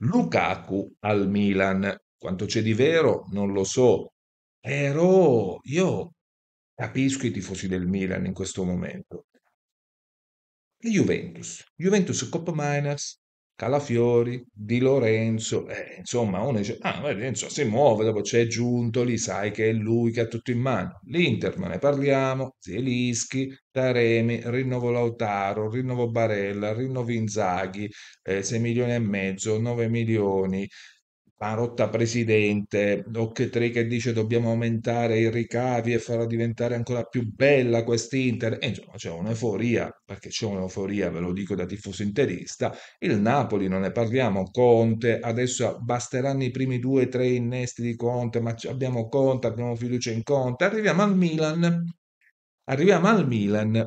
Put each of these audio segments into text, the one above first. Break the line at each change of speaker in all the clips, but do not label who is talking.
Lukaku al Milan. Quanto c'è di vero non lo so. Però io capisco i tifosi del Milan in questo momento. E Juventus, Juventus Coppa Miners Calafiori, Di Lorenzo, eh, insomma uno dice, ah, ma Lorenzo si muove, dopo c'è giunto lì, sai che è lui che ha tutto in mano. L'Inter, ma ne parliamo, Zielischi, Taremi, rinnovo Lautaro, rinnovo Barella, rinnovo Inzaghi, eh, 6 milioni e mezzo, 9 milioni, rotta presidente, Occhetree che dice dobbiamo aumentare i ricavi e farla diventare ancora più bella quest'Inter, e insomma c'è un'euforia, perché c'è un'euforia, ve lo dico da tifoso interista, il Napoli non ne parliamo, Conte, adesso basteranno i primi due o tre innesti di Conte, ma abbiamo Conte, abbiamo fiducia in Conte, arriviamo al Milan, arriviamo al Milan,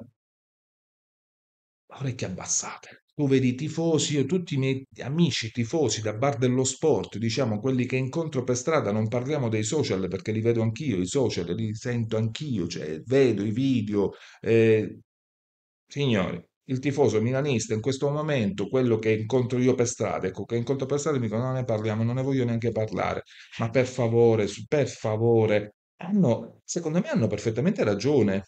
orecchie abbassate, tu vedi tifosi, io tutti i miei amici tifosi da bar dello sport, diciamo quelli che incontro per strada, non parliamo dei social perché li vedo anch'io, i social li sento anch'io, cioè vedo i video. Eh, signori, il tifoso milanista in questo momento, quello che incontro io per strada, ecco, che incontro per strada mi dicono non ne parliamo, non ne voglio neanche parlare, ma per favore, per favore, hanno, secondo me hanno perfettamente ragione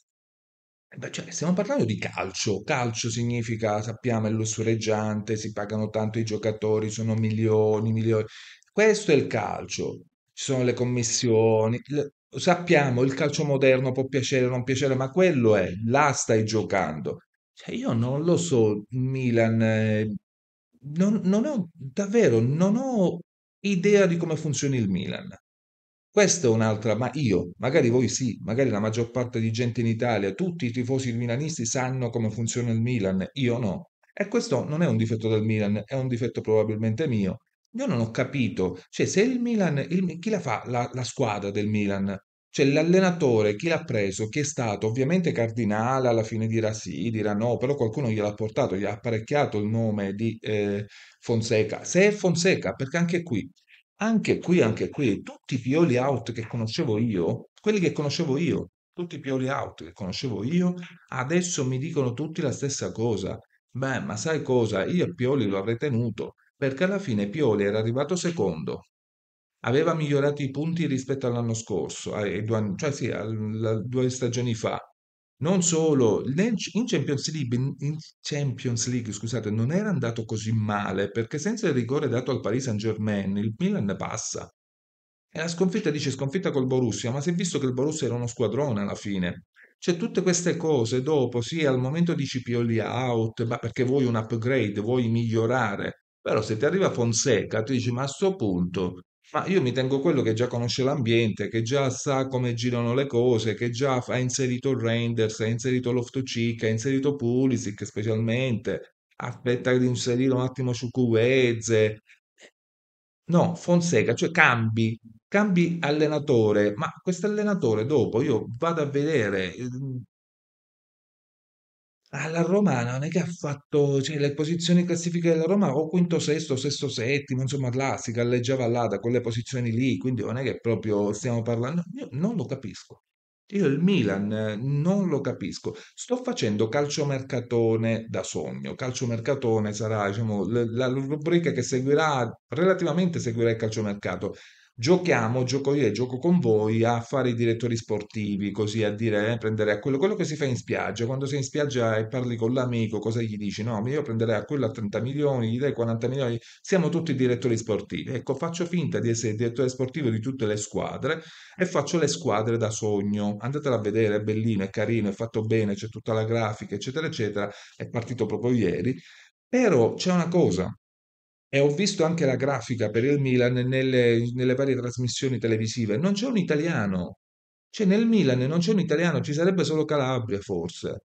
cioè, stiamo parlando di calcio. Calcio significa, sappiamo, è lussureggiante, si pagano tanto i giocatori, sono milioni, milioni. Questo è il calcio. Ci sono le commissioni. le- sappiamo, il calcio moderno può piacere o non piacere, ma quello è, là stai giocando. Cioè, io non lo so, il Milan, eh, non, non ho, davvero, non ho idea di come funzioni il Milan. Questa è un'altra, ma io, magari voi sì, magari la maggior parte di gente in Italia, tutti i tifosi milanisti sanno come funziona il Milan, io no. E questo non è un difetto del Milan, è un difetto probabilmente mio. Io non ho capito, cioè se il Milan, il, chi la fa la, la squadra del Milan? Cioè l'allenatore, chi l'ha preso, chi è stato, ovviamente Cardinale alla fine dirà sì, dirà no, però qualcuno gliel'ha portato, gli ha apparecchiato il nome di eh, Fonseca. Se è Fonseca, perché anche qui anche qui, anche qui, tutti i pioli out che conoscevo io, quelli che conoscevo io, tutti i pioli out che conoscevo io, adesso mi dicono tutti la stessa cosa. Beh, ma sai cosa? Io Pioli lo avrei tenuto, perché alla fine Pioli era arrivato secondo, aveva migliorato i punti rispetto all'anno scorso, eh, cioè sì, due stagioni fa. Non solo, in Champions League, in Champions League, scusate, non era andato così male perché senza il rigore dato al Paris Saint-Germain il Milan passa. E la sconfitta dice sconfitta col Borussia, ma si è visto che il Borussia era uno squadrone alla fine. Cioè tutte queste cose dopo, sì, al momento dici Pioli out, ma perché vuoi un upgrade, vuoi migliorare. Però se ti arriva Fonseca, ti dici ma a sto punto ma io mi tengo quello che già conosce l'ambiente, che già sa come girano le cose, che già ha inserito il renders, ha inserito loft Loftus-Cheek, ha inserito Pulisic specialmente, aspetta di inserire un attimo Chukwueze. No, Fonseca, cioè cambi, cambi allenatore, ma questo allenatore dopo io vado a vedere, ehm, alla Roma non è che ha fatto, cioè le posizioni in della Roma o quinto sesto, sesto settimo, insomma là si galleggiava là da quelle posizioni lì, quindi non è che proprio stiamo parlando, io non lo capisco. Io il Milan eh, non lo capisco. Sto facendo calciomercatone da sogno. Calciomercatone sarà, diciamo, la rubrica che seguirà, relativamente seguirà il calciomercato giochiamo, gioco io e gioco con voi a fare i direttori sportivi, così a dire, eh, prendere a quello, quello che si fa in spiaggia, quando sei in spiaggia e parli con l'amico, cosa gli dici? No, io prenderei a quello a 30 milioni, gli dai 40 milioni, siamo tutti direttori sportivi. Ecco, faccio finta di essere direttore sportivo di tutte le squadre e faccio le squadre da sogno. Andatela a vedere, è bellino, è carino, è fatto bene, c'è tutta la grafica, eccetera, eccetera, è partito proprio ieri. Però c'è una cosa, e ho visto anche la grafica per il Milan nelle, nelle varie trasmissioni televisive. Non c'è un italiano. Cioè nel Milan non c'è un italiano, ci sarebbe solo Calabria forse.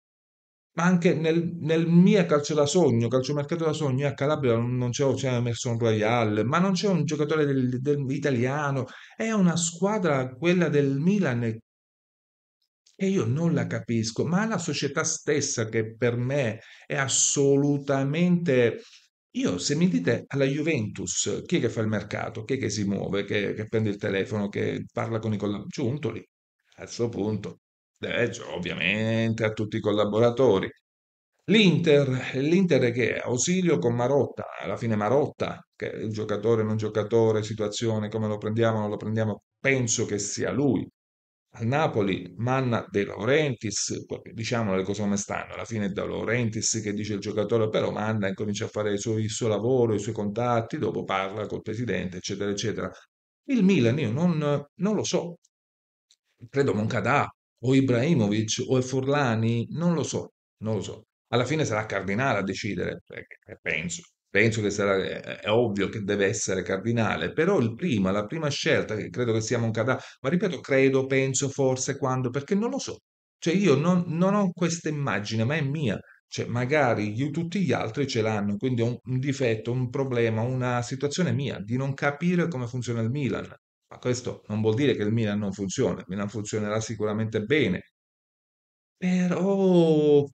Ma anche nel, nel mio calcio da sogno, calciomercato da sogno, a Calabria non c'è, c'è Emerson Royal, ma non c'è un giocatore del, del, italiano. È una squadra, quella del Milan, e io non la capisco, ma la società stessa che per me è assolutamente io se mi dite alla Juventus chi è che fa il mercato, chi è che si muove, che, che prende il telefono, che parla con i collaboratori, a questo punto, Deggio ovviamente a tutti i collaboratori. L'Inter, l'Inter è che è ausilio con Marotta, alla fine Marotta, che è il giocatore, non giocatore, situazione, come lo prendiamo, non lo prendiamo, penso che sia lui al Napoli, Manna De Laurentiis, diciamo le cose come stanno, alla fine è De Laurentiis che dice il giocatore, però Manna incomincia a fare il suo, il suo lavoro, i suoi contatti, dopo parla col presidente, eccetera, eccetera. Il Milan io non, non lo so, credo Moncada o Ibrahimovic o Forlani, non lo so, non lo so. Alla fine sarà Cardinale a decidere, eh, penso penso che sarà, eh, eh, è ovvio che deve essere Cardinale, però il prima, la prima scelta, che credo che sia Moncada, ma ripeto, credo, penso, forse, quando, perché non lo so. Cioè io non, non ho questa immagine, ma è mia. Cioè magari gli, tutti gli altri ce l'hanno, quindi è un, un, difetto, un problema, una situazione mia di non capire come funziona il Milan. Ma questo non vuol dire che il Milan non funziona, il Milan funzionerà sicuramente bene. Però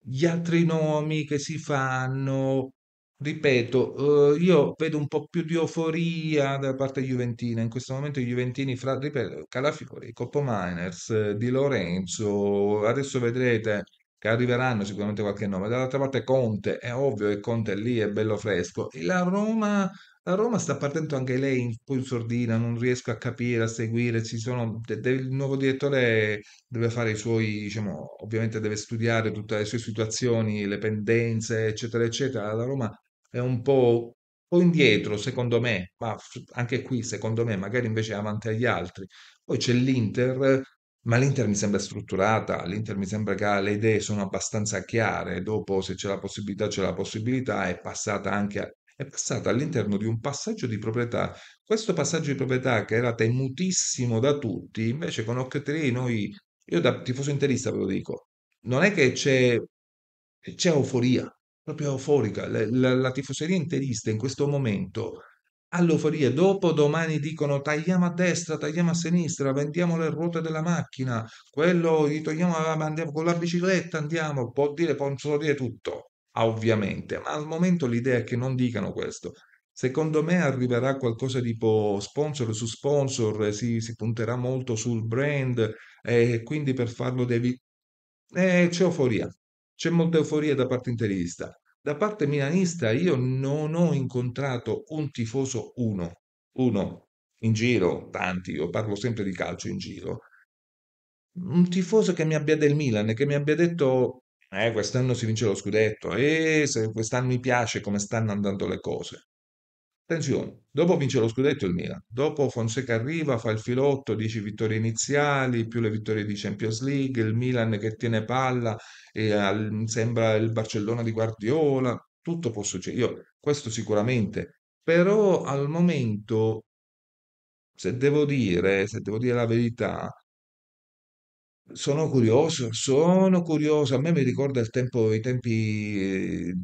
gli altri nomi che si fanno, Ripeto, eh, io vedo un po' più di euforia da parte juventina. In questo momento i juventini, fra, ripeto, Calafiori, Coppo Miners, eh, Di Lorenzo, adesso vedrete che arriveranno sicuramente qualche nome. Dall'altra parte Conte, è ovvio che Conte è lì è bello fresco. E la Roma, la Roma sta partendo anche lei un po' in sordina, non riesco a capire, a seguire. Ci sono, de- de- il nuovo direttore deve fare i suoi, diciamo, ovviamente deve studiare tutte le sue situazioni, le pendenze, eccetera, eccetera. La Roma è un po' o indietro, secondo me, ma anche qui, secondo me, magari invece è avanti agli altri. Poi c'è l'Inter, ma l'Inter mi sembra strutturata, l'Inter mi sembra che le idee sono abbastanza chiare, dopo se c'è la possibilità c'è la possibilità, è passata anche a, è passata all'interno di un passaggio di proprietà. Questo passaggio di proprietà che era temutissimo da tutti, invece con Occhio 3 noi, io da tifoso interista ve lo dico, non è che c'è, c'è euforia, proprio euforica. La, la, la tifoseria interista in questo momento all'euforia. Dopo domani dicono tagliamo a destra, tagliamo a sinistra, vendiamo le ruote della macchina, quello gli togliamo, andiamo con la bicicletta, andiamo, può dire, possono dire tutto, ah, ovviamente, ma al momento l'idea è che non dicano questo. Secondo me arriverà qualcosa tipo sponsor su sponsor, si, si punterà molto sul brand e eh, quindi per farlo devi... Eh, c'è euforia, c'è molta euforia da parte interista. Da parte milanista io non ho incontrato un tifoso uno, uno in giro, tanti, io parlo sempre di calcio in giro, un tifoso che mi abbia del Milan, che mi abbia detto eh, quest'anno si vince lo scudetto e eh, quest'anno mi piace come stanno andando le cose. Attenzione, dopo vince lo scudetto il Milan, dopo Fonseca arriva, fa il filotto, 10 vittorie iniziali, più le vittorie di Champions League, il Milan che tiene palla e al, sembra il Barcellona di Guardiola, tutto può succedere, Io, questo sicuramente, però al momento, se devo dire, se devo dire la verità, sono curioso, sono curioso, a me mi ricorda il tempo, i tempi, eh,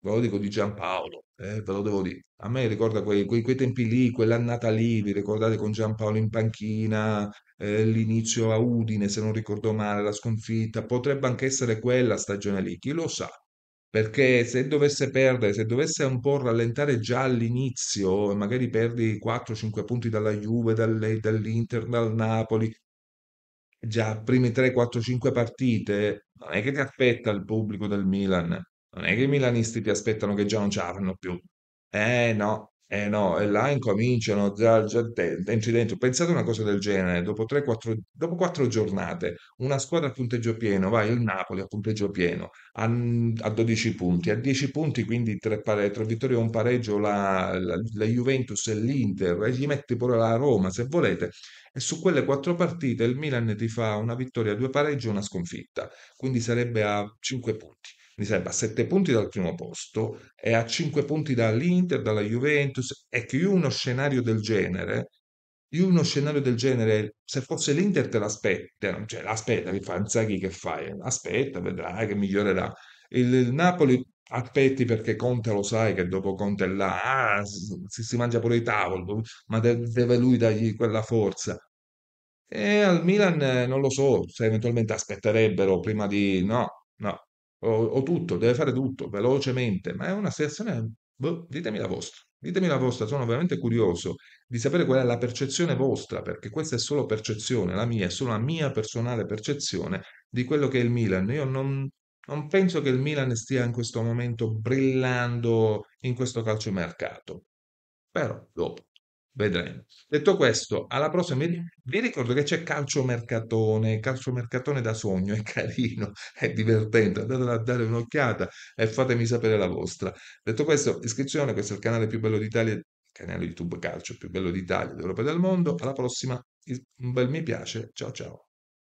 ve lo dico, di Giampaolo eh, ve lo devo dire. A me ricorda quei, quei, quei tempi lì, quell'annata lì, vi ricordate con Giampaolo in panchina, eh, l'inizio a Udine, se non ricordo male, la sconfitta, potrebbe anche essere quella stagione lì, chi lo sa. Perché se dovesse perdere, se dovesse un po' rallentare già all'inizio, magari perdi 4-5 punti dalla Juve, dall'Inter, dal Napoli, già primi 3, 4, 5 partite, non è che ti aspetta il pubblico del Milan non è che i milanisti ti aspettano che già non ce la fanno più. Eh no, eh no, e là incominciano già, già entri dentro. Pensate una cosa del genere, dopo tre, quattro, dopo 4 giornate, una squadra a punteggio pieno, vai il Napoli a punteggio pieno, a, a 12 punti, a 10 punti, quindi tre, pare- tre vittorie e un pareggio, la, la, la Juventus e l'Inter, e gli metti pure la Roma se volete, e su quelle quattro partite il Milan ti fa una vittoria, due pareggi e una sconfitta, quindi sarebbe a 5 punti mi sembra, a 7 punti dal primo posto e a 5 punti dall'Inter, dalla Juventus, e che io uno scenario del genere, io uno scenario del genere, se fosse l'Inter te l'aspetta, cioè aspetta, mi fa Inzaghi che fai, aspetta, vedrai che migliorerà. Il, il Napoli aspetti perché Conte lo sai che dopo Conte è là, ah, si, si, mangia pure i tavoli, ma deve lui dargli quella forza. E al Milan eh, non lo so se eventualmente aspetterebbero prima di... No, no, o, o tutto, deve fare tutto velocemente, ma è una situazione, boh, ditemi la vostra. Ditemi la vostra, sono veramente curioso di sapere qual è la percezione vostra, perché questa è solo percezione, la mia, è solo la mia personale percezione di quello che è il Milan. Io non, non penso che il Milan stia in questo momento brillando in questo calcio mercato, però dopo. Vedremo. Detto questo, alla prossima mm. vi ricordo che c'è calciomercatone, calciomercatone da sogno, è carino, è divertente, andate a dare un'occhiata e fatemi sapere la vostra. Detto questo, iscrizione, questo è il canale più bello d'Italia, il canale YouTube Calcio più bello d'Italia, d'Europa e del mondo. Alla prossima, un bel mi piace, ciao ciao.